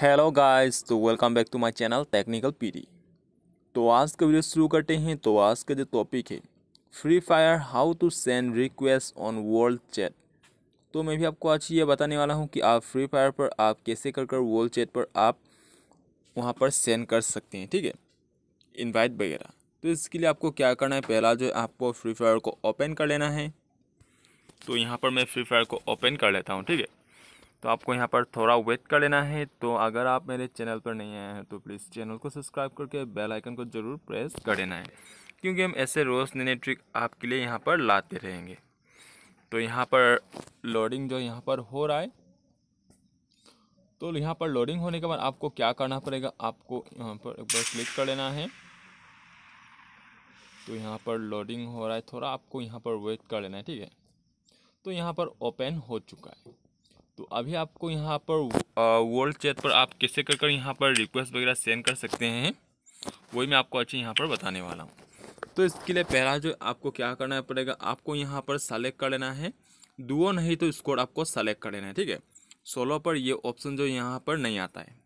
hello guys तो welcome back to my channel technical PD तो आज का वीडियो शुरू करते हैं तो आज का जो टॉपिक है free fire how to send request on world chat तो मैं भी आपको आज ये बताने वाला हूँ कि आप फ्री फायर पर आप कैसे कर कर वर्ल्ड चैट पर आप वहाँ पर सेंड कर सकते हैं ठीक है इन्वाइट वगैरह तो इसके लिए आपको क्या करना है पहला जो है आपको फ्री फायर को ओपन कर लेना है तो यहाँ पर मैं फ्री फायर को ओपन कर लेता हूँ ठीक है तो आपको यहाँ पर थोड़ा वेट कर लेना है तो अगर आप मेरे चैनल पर नहीं आए हैं तो प्लीज़ चैनल को सब्सक्राइब करके बेल आइकन को ज़रूर प्रेस कर देना है क्योंकि हम ऐसे रोज़ नए नए ट्रिक आपके लिए यहाँ पर लाते रहेंगे तो यहाँ पर लोडिंग जो यहाँ पर हो रहा है तो यहाँ पर लोडिंग होने के बाद आपको क्या करना पड़ेगा आपको यहाँ पर एक बार क्लिक कर लेना है तो यहाँ पर लोडिंग हो रहा है थोड़ा आपको यहाँ पर वेट कर लेना है ठीक है तो यहाँ पर ओपन हो चुका है तो अभी आपको यहाँ पर वर्ल्ड चैट पर आप कैसे कर कर यहाँ पर रिक्वेस्ट वगैरह सेंड कर सकते हैं वही मैं आपको अच्छे यहाँ पर बताने वाला हूँ तो इसके लिए पहला जो आपको क्या करना पड़ेगा आपको यहाँ पर सेलेक्ट कर लेना है दो नहीं तो स्कोर आपको सेलेक्ट कर लेना है ठीक है सोलो पर ये ऑप्शन जो यहाँ पर नहीं आता है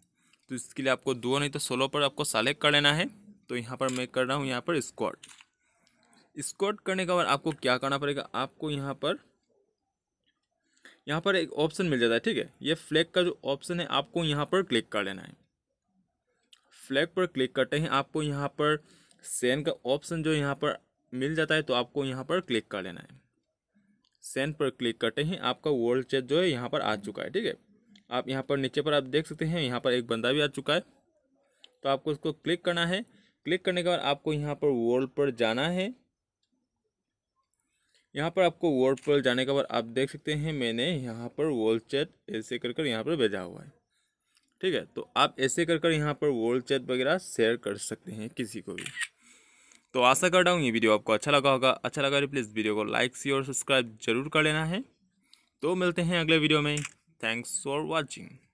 तो इसके लिए आपको दो नहीं तो सोलो पर आपको सेलेक्ट कर लेना है तो यहाँ पर मैं कर रहा हूँ यहाँ पर स्क्वाड स्क्वाड करने के बाद आपको क्या करना पड़ेगा आपको यहाँ पर यहाँ पर एक ऑप्शन मिल जाता है ठीक है ये फ्लैग का जो ऑप्शन है आपको यहाँ पर क्लिक कर लेना है फ्लैग पर क्लिक करते हैं आपको यहाँ पर सेन का ऑप्शन जो यहाँ पर मिल जाता है तो आपको यहाँ पर क्लिक कर लेना है सेन पर क्लिक करते ही आपका वर्ल्ड चेक जो है यहाँ पर आ चुका है ठीक है आप यहाँ पर नीचे पर आप देख सकते हैं यहाँ पर एक बंदा भी आ चुका है तो आपको इसको क्लिक करना है क्लिक करने के बाद आपको यहाँ पर वर्ल्ड पर जाना है यहाँ पर आपको वर्ड पर जाने के बाद आप देख सकते हैं मैंने यहाँ पर वर्ल्ड चैट ऐसे कर कर यहाँ पर भेजा हुआ है ठीक है तो आप ऐसे कर कर यहाँ पर वर्ल्ड चैट वगैरह शेयर कर सकते हैं किसी को भी तो आशा कर रहा हूँ ये वीडियो आपको अच्छा लगा होगा अच्छा लगा तो प्लीज़ वीडियो को लाइक सी और सब्सक्राइब जरूर कर लेना है तो मिलते हैं अगले वीडियो में थैंक्स फॉर वॉचिंग